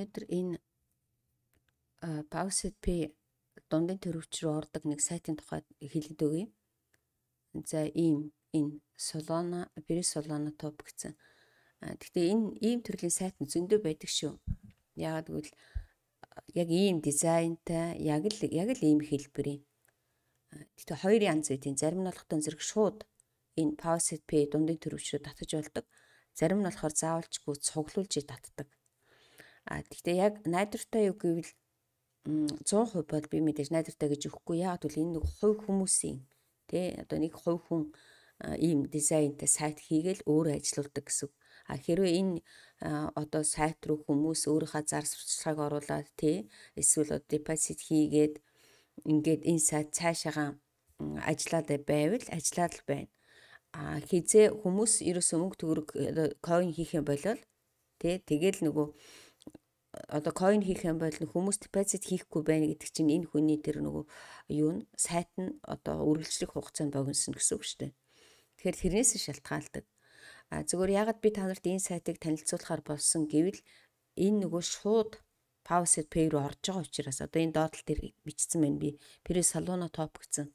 өнөөдөр энэ Paused P дундын төрөвч рүү ордог нэг сайтын тухайд хэлээд өгье. За ийм энэ Solana, Paris Solana Top гэсэн. Гэхдээ энэ ийм төрлийн сайт зөндөө байдаг шүү. Яагаад гэвэл яг ийм дизайнтай, яг л яг л ийм хэлбэрийн. Гэхдээ хоёр янз үүдийн зарим нь болохдон зэрэг шууд энэ Paused P дундын төрөвч рүү татаж болдог. Зарим нь болохоор заавалчгүй цуглуулж татдаг А тэгтээ яг найдвартай юу гэвэл 100% бол би мэдээж найдвартай гэж өгөхгүй. Яг бол энэ нэг хувь хүмүүсийн тий одоо нэг хувь хүн ийм дизайнтай сайт хийгээл өөрөө ажилуулдаг гэсэн. А хэрвээ энэ одоо сайт руу хүмүүс өөрийнхөө зар сурталчилгааг оруулаад тий эсвэл одоо депозит хийгээд ингээд энэ сайт цаашаага ажиллаад байвал ажиллаад л байна. А хизээ хүмүүс ерөөсөө мөнгө төгрөг coin хийх юм болол тий тэгэл нөгөө одоо coin хийх юм бол хүмүүс deposit хийхгүй байна гэдэг чинь энэ хүний тэр нөгөө юу н сайт нь одоо үргэлжлэх хугацаанд богиносно гэсэн үг шүү дээ. Тэгэхээр тэрнээс шалтгаалдаг. А зөвөр ягаад би та нарт энэ сайтыг танилцуулахаар болсон гэвэл энэ нөгөө шууд Powerset Pay руу орж байгаа учраас одоо энэ доотлол дээр бичсэн байна би. Пэрэ салууна топ гэсэн.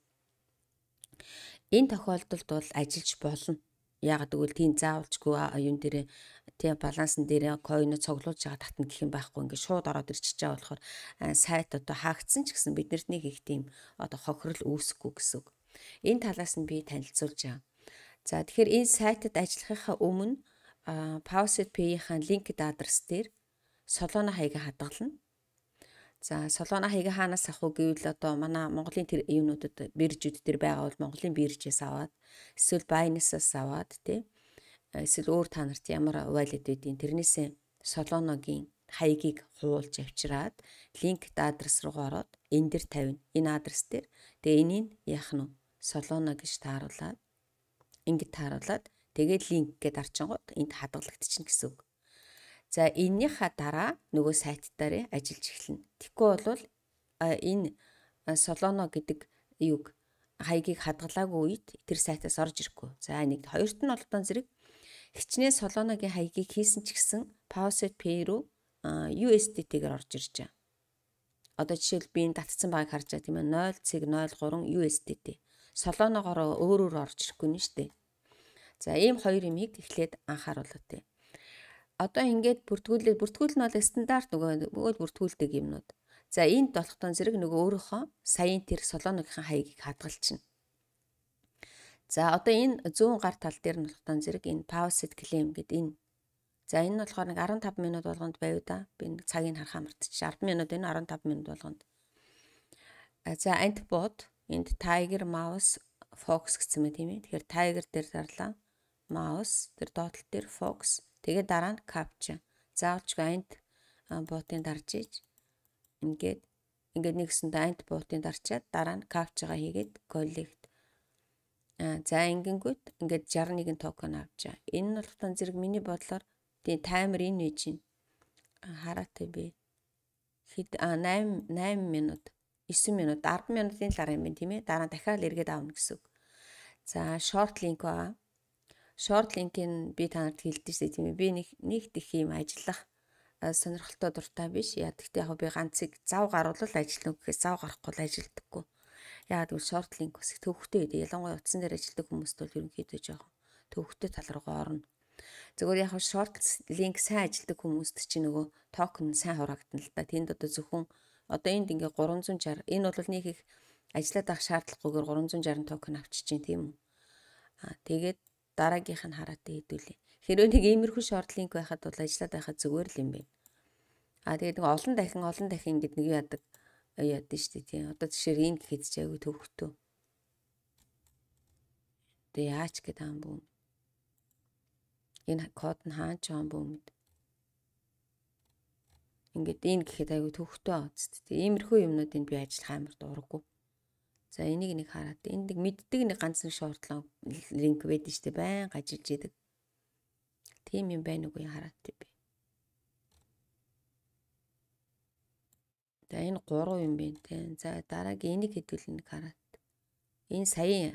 Энэ тохиолдолд бол ажиллаж болно. Ягаад гэвэл тийм заавалжгүй юун дээр тийм баланс нь дээрээ койно цуглуулж байгаа татна гэх юм байхгүй ингээд шууд ороод ирчихэж байгаа болохоор э, сайт одоо хаагдсан ч гэсэн биднэрт нэг их тийм одоо хохирол үүсэхгүй гэсэн үг. Энэ талаас нь би танилцуулж байгаа. За тэгэхээр энэ сайтад ажиллахынхаа өмнө э, Pauset P-ийн линкд адрес дээр Солоно хаягийг хадгална. За Солоно хаяг хаанаас авах вэ гэвэл одоо манай Монголын тэр юунуудад биржүүд тэр байгаа бол Монголын биржээс аваад эсвэл Binance-аас аваад тий эсвэл өөр та нарт ямар увайлд өгдгийг тэрнээсээ Солоногийн хаягийг хуулж авчираад линк дадрес руу ороод энэ дэр тавина. Энэ адрес дээр. Тэгээ энийг яах нь Солоно гэж тааруулаад ингэ тааруулаад тэгээд линк гэдээ арчингууд энд хадгалагдчихна гэсэн үг. За энэнийхээ дараа нөгөө сайт дээр ажиллаж эхэлнэ. Тэгэхгүй бол энэ Солоно гэдэг юг хаягийг хадгалаагүй үед тэр сайтаас орж ирэхгүй. За нэг хоёрт нь олдон зэрэг Хичнээн Солоногийн хаягийг хийсэн ч гэсэн Pauset Peru USDT-гээр орж ирж байгаа. Одоо жишээл би энэ татсан байг харж байгаа тийм ээ 0.03 USDT. Солоногоор өөрөөр орж ирэхгүй нь шүү дээ. За ийм хоёр имийг эхлээд анхааруулъя. Одоо ингээд бүртгүүлээд бүртгүүл нь бол стандарт нөгөө бөгөөд бүртгүүлдэг юмнууд. За энд толготон зэрэг нөгөө өөрийнхөө саяын тэр солоногийн хаягийг хадгалчихна. За одоо энэ зүүн гар тал дээр нь болох зэрэг энэ pause claim гэдэг энэ. За энэ нь болохоор нэг 15 минут болгонд байв да. Би нэг цагийг харахаа мартчих. 10 минут энэ 15 минут болгонд. За antipod энд tiger mouse fox гэсэн мэт тийм ээ. Тэгэхээр tiger дээр зарлаа. Mouse тэр доотлол дээр fox. Тэгээ дараа нь capture. Заавчгүй ant буутын дарж ийж ингээд ингээд нэгсэнд ant буутын дарчаад дараа нь capture-га хийгээд collect Э, за ингэнгүүт ингээд 61 токен авчаа. Энэ нь болохон зэрэг миний бодлоор тий таймер энэ үе чинь э, хараатай би хэд 8 8 минут 9 минут 10 минутын дараа юм байна тийм ээ. Дараа нь дахиад эргээд авна гэсэн үг. За short link аа. Short link-ийг би танарт хэлдэжтэй тийм ээ. Би нэг нэг их юм ажиллах э, сонирхолтой дуртай биш. Яа гэхдээ яг би ганцыг зав гарвал ажиллана гэхээс зав гарахгүй л ажилдаггүй яагаад гэвэл шортлын хэсэг төвхтэй үед ялангуяа утсан дээр ажилладаг хүмүүст бол ерөнхийдөө жоохон төвхтэй тал руугаа орно. Зөвхөн яг шорт линк сайн ажилладаг хүмүүст чинь нөгөө токен сайн хураагдана л да. Тэнд одоо зөвхөн одоо энд ингээ 360 энэ бол нэг их ажиллаад байх шаардлагагүйгээр 360 токен авчиж чинь тийм үү. Аа тэгээд дараагийнх нь хараатай хэдүүлээ. Хэрвээ нэг иймэрхүү шорт линк байхад бол ажиллаад байхад зүгээр л юм байна. Аа тэгээд нэг олон дахин олон дахин ингэдэг нэг яадаг яд нь штэ тий. Одоо тийшээр ин гэхэд ч айгүй төвхтөө. Тэгээ яач гэдэг юм бүү. Энэ код нь хаан ч юм бүүмэд. Ингээд ин гэхэд айгүй төвхтөө оцт тий. Иймэрхүү юмнуудыг би ажиллах амар дурггүй. За энийг нэг хараад энд нэг мэддэг нэг ганц нэг шаардлага линк байдаг штэ байн гажиж идэг. Тийм юм байна уу гэж хараад тий би. За энэ 3 юм байна те. За дараагийн энийг хэдүүлнэ карат. Энэ саяын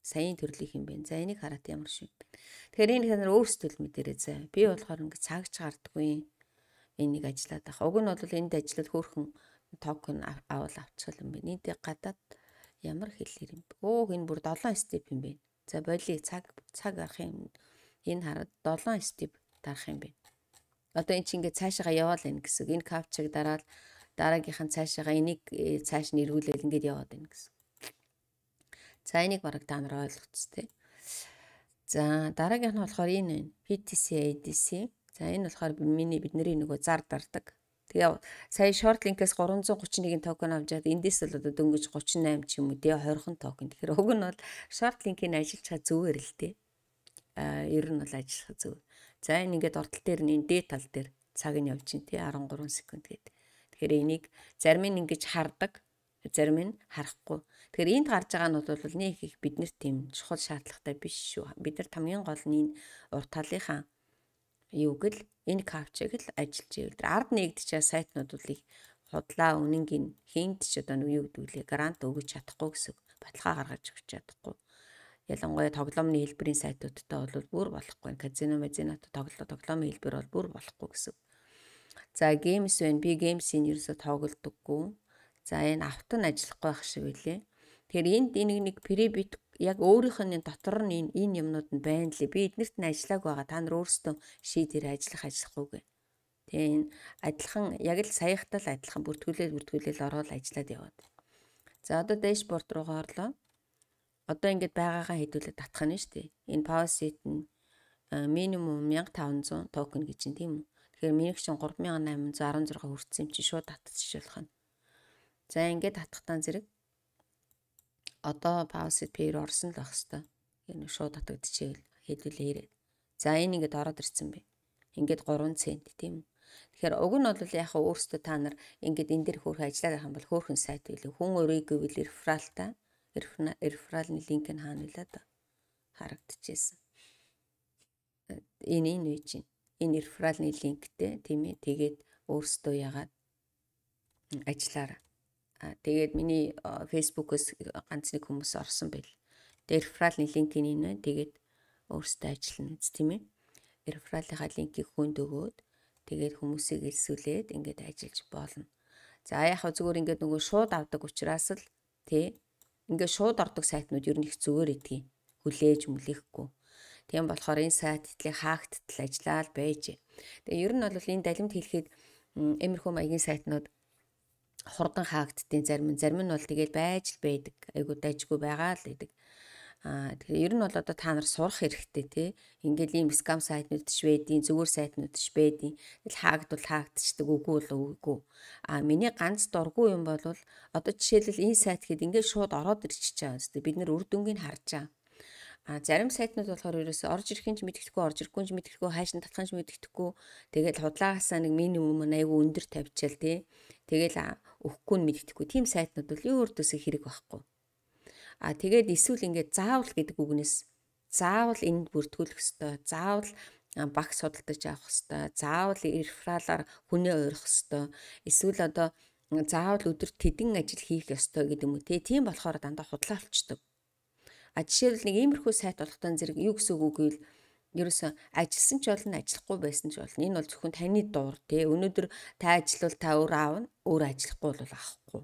саяын төрлийнх юм байна. За энийг хараад ямар шиг байна. Тэгэхээр энэ та нар өөрсдөө л мэдэрээ заа. Би болохоор ингээд цагч гардгүй энийг ажиллаад байх. Уг нь бол энд ажиллаад хөөрхөн токен авал авчихсан юм байна. Энд гадаад ямар хэлээр юм бэ? Өөх энэ бүр 7 степ юм байна. За болиг цаг цаг арах юм. Энэ хараад 7 степ дарах юм байна. Одоо эн чинь ингээд цаашаа яваал энэ гэсэн. Энэ капчиг дараад дараагийнх нь цаашаага энийг э, цааш нь эргүүлээл ингээд яваад байна гэсэн. За энийг бараг та нар ойлгоц тээ. За дараагийнх нь болохоор энэ байна. PTC ADC. За энэ болохоор миний бидний нөгөө зар дардаг. Тэгээ сая short link-ээс 331 токен авч яад эндээс л одоо дөнгөж 38 ч юм уу тий 20хан токен. Тэгэхээр уг нь бол short link-ийг ажиллахаа зүгээр л тий. Аа ер нь бол ажиллах зүгээр. За энэ ингээд ортол дээр нь энэ дээд тал дээр цаг нь явж байна тий 13 секунд гэдэг. Тэгэхээр энийг зарим нь ингэж хардаг, зарим нь харахгүй. Тэгэхээр энд гарч байгаа нь бол нэг их биднэрт тийм чухал шаардлагатай биш шүү. Бид нар хамгийн гол нь энэ урт талынхаа юу гэл энэ кавчыг л ажиллаж ивэл ард нэгдэж байгаа сайтнууд бол их худлаа үнэнгийн хинт ч одоо юу гэдгүүлээ грант өгөх чадахгүй гэсэн баталгаа гаргаж өгч чадахгүй. Ялангуяа тоглоомны хэлбэрийн сайтуудтай бол бүр болохгүй. Казино, мазинато тоглоо тоглоомны хэлбэр бол бүр болохгүй гэсэн За геймс байна. Би геймсийн ерөөсө тоглодоггүй. За энэ автан ажиллах байх шиг үлээ. Тэгэхээр энд энийг нэг прибит яг өөрийнх нь дотор нь энэ энэ юмнууд нь байна лээ. Би эднэрт нь ажиллааг байгаа. Та нар өөрсдөө шийдээр ажиллах ажиллахгүйгээ. Тэгээ энэ адилхан яг л саяхтал адилхан бүртгүүлэл бүртгүүлэл ороод ажиллаад яваад. За одоо дэшборд руугаа орлоо. Одоо ингээд байгаагаа хэдүүлээ татах нь шүү дээ. Энэ power sheet нь минимум 1500 токен гэж юм тийм үү? Тэгэхээр минийх чинь 3816 хүрсэн юм чи шууд татчих болох нь. За ингээд татахтаа зэрэг одоо паусэд пэр орсон л байх хэвээр. Энэ шууд татагдчихээл хэлүүлээрээ. За энэ ингээд ороод ирцэн бэ. Ингээд 3 цент тийм үү? Тэгэхээр уг нь бол яг хаа өөрсдөө та нар ингээд энэ дээр хөөх ажиллаад байгаа юм бол хөөхн сайт билүү. Хүн өрийгөө бил рефералтаа рефералны линк нь хаана вэ л да харагдчихсэн. Энэ энэ үе чинь энэ реферальны линктэй тийм ээ тэгээд өөрсдөө ягаад ажиллаараа. Тэгээд миний фейсбુકээс ганц нэг хүмүүс орсон байл. Тэгээд реферальны линк нь энэ байна. Тэгээд өөрсдөө ажиллана үст тийм ээ. Рефералынхаа линкийг хүнд өгөөд тэгээд хүмүүсийг элсүүлээд ингээд ажиллаж болно. За яг хөө зүгээр ингээд нөгөө шууд авдаг учраас л тий ингээд шууд ордог сайтнууд ер нь их зүгээр идэгин хүлээж мүлэхгүй. Тийм болохоор энэ сайт хэтлийг хаагттал ажиллаал байж. Тэгээ ер нь бол энэ далимт хэлэхэд эмэрхүү маягийн сайтнууд хурдан хаагддیں۔ Зарим нь зарим нь бол тэгэл байж л байдаг. Айгуу дайжгүй байгаа л байдаг. Аа тэгэхээр ер нь бол одоо та нар сурах хэрэгтэй тий. Ингээл ийм скам сайтнууд ч байдیں۔ Зүгээр сайтнууд ч байдیں۔ Тэгэл хаагдвал хаагдчихдаг үгүй л үгүй. Аа миний ганц дургүй юм бол одоо жишээлбэл энэ сайт хэд ингээд шууд ороод ирчихэж байгаа юм зү. Бид нэр үр дүнгийг харж байгаа. А зарим сайтнууд болохоор ерөөсө орж ирэх нь ч мэддэхгүй, орж ирэхгүй нь ч мэддэхгүй, хайш нь татах нь ч мэддэхгүй. Тэгэл худлаагасаа нэг минимум айгүй өндөр тавьчихэл тий. Тэгэл өгөхгүй нь мэддэхгүй. Тим сайтнууд бол юу өрдөөсөө хэрэг байхгүй. А тэгээд эсвэл ингээд заавал гэдэг үгнээс заавал энд бүртгүүлэх ёстой. Заавал багш судалдаж авах ёстой. Заавал рефералаар хүнээ урих ёстой. Эсвэл одоо заавал өдөрт тэдэн ажил хийх ёстой гэдэг юм үү те. Тийм болохоор дандаа худлаа олчдаг. А жишээлбэл нэг иймэрхүү сайт болохтон зэрэг юу гэсэн үг гэвэл ерөөсөн ажилласан ч болно ажиллахгүй байсан ч болно энэ бол зөвхөн таны дуур тий өнөөдөр та ажиллавал та өөр аавна өөр ажиллахгүй бол авахгүй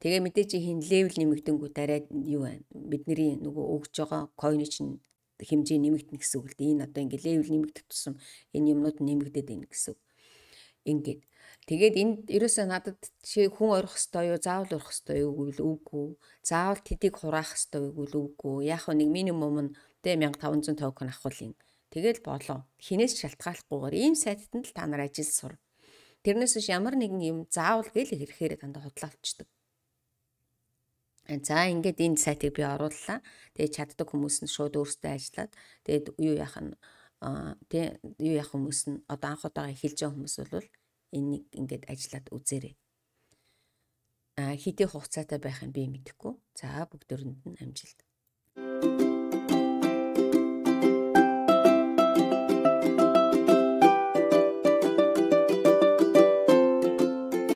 тэгээ мэдээ чи хин левел нэмэгдэнгүү дараа юу байна бидний нөгөө өгж байгаа койн чинь хэмжээ нэмэгдэнэ гэсэн үг л дээ энэ одоо ингээ левел нэмэгдэх тусам энэ юмнууд нэмэгдээд байна гэсэн үг ингээд Тэгээд энд ерөөсөө надад чи хүн орох хэвээр юу, заавал орох хэвээр юу гэвэл үгүй. Заавал тэдийг хураах хэвээр юу гэвэл үгүй. Яг нь нэг минимум нь тэ 1500 токен авахул юм. Тэгэл болоо. Хинээс шалтгааллахгүйгээр ийм сайтд нь л та нар ажил сур. Тэрнээс биш ямар нэгэн юм заавал гэл хэрхээр дандаа худлаавчдаг. За ингээд энэ сайтыг би орууллаа. Тэгээд чаддаг хүмүүс нь шууд өөрсдөө ажиллаад тэгээд юу яах нь тий юу яах хүмүүс нь одоо анх удаага эхэлж байгаа хүмүүс бол Энийг ингээд ажиллаад үзээрэй. А хэдий хугацаатай байх юм би мэдэхгүй. За бүгд дөрөнд нь амжилт.